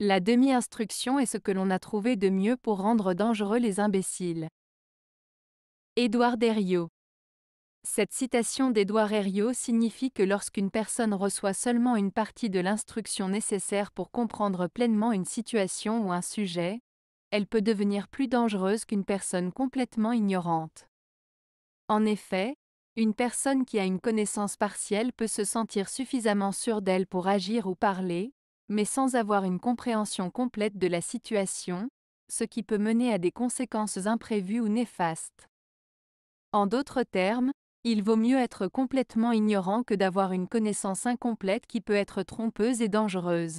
La demi-instruction est ce que l'on a trouvé de mieux pour rendre dangereux les imbéciles. Édouard Herriot. Cette citation d'Édouard Herriot signifie que lorsqu'une personne reçoit seulement une partie de l'instruction nécessaire pour comprendre pleinement une situation ou un sujet, elle peut devenir plus dangereuse qu'une personne complètement ignorante. En effet, une personne qui a une connaissance partielle peut se sentir suffisamment sûre d'elle pour agir ou parler, mais sans avoir une compréhension complète de la situation, ce qui peut mener à des conséquences imprévues ou néfastes. En d'autres termes, il vaut mieux être complètement ignorant que d'avoir une connaissance incomplète qui peut être trompeuse et dangereuse.